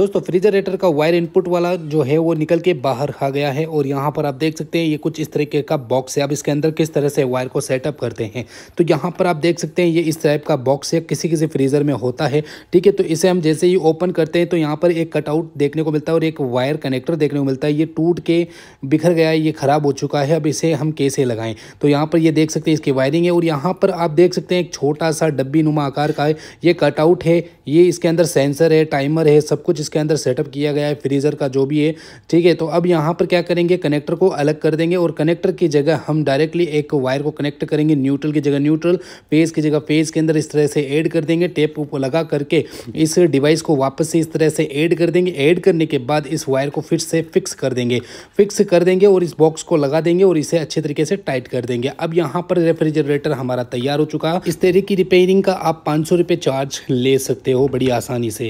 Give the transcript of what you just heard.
दोस्तों फ्रीजरेटर का wire input वाला जो है वो निकल के बाहर आ गया है और यहाँ पर आप देख सकते हैं ये कुछ इस तरीके का बॉक्स है अब इसके अंदर किस तरह से वायर को सेटअप करते हैं तो यहाँ पर आप देख सकते हैं ये इस टाइप का बॉक्स है किसी किसी फ्रीज़र में होता है ठीक है तो इसे हम जैसे ही ओपन करते हैं तो यहाँ पर एक कटआउट देखने को मिलता है और एक वायर कनेक्टर देखने को मिलता है ये टूट के बिखर गया है ये ख़राब हो चुका है अब इसे हम कैसे लगाएं तो यहाँ पर ये देख सकते हैं इसकी वायरिंग है और यहाँ पर आप देख सकते हैं एक छोटा सा डब्बी नुमा आकार का है ये कटआउट है ये इसके अंदर सेंसर है टाइमर है सब कुछ इसके अंदर सेटअप किया गया है फ्रीज़र का जो भी है ठीक है तो अब यहाँ पर क्या करेंगे कनेक्टर को अलग कर देंगे और कनेक्टर की जगह हम डायरेक्टली एक वायर को कनेक्ट करेंगे न्यूट्रल की जगह न्यूट्रल पेज की जगह पेज के अंदर इस तरह से ऐड कर देंगे टेप ऊपर लगा करके इस डिवाइस को वापस से इस तरह से ऐड कर देंगे ऐड करने के बाद इस वायर को फिर से फिक्स कर देंगे फिक्स कर देंगे और इस बॉक्स को लगा देंगे और इसे अच्छे तरीके से टाइट कर देंगे अब यहाँ पर रेफ्रिजरेटर हमारा तैयार हो चुका इस तरह की रिपेयरिंग का आप पाँच सौ चार्ज ले सकते हो बड़ी आसानी से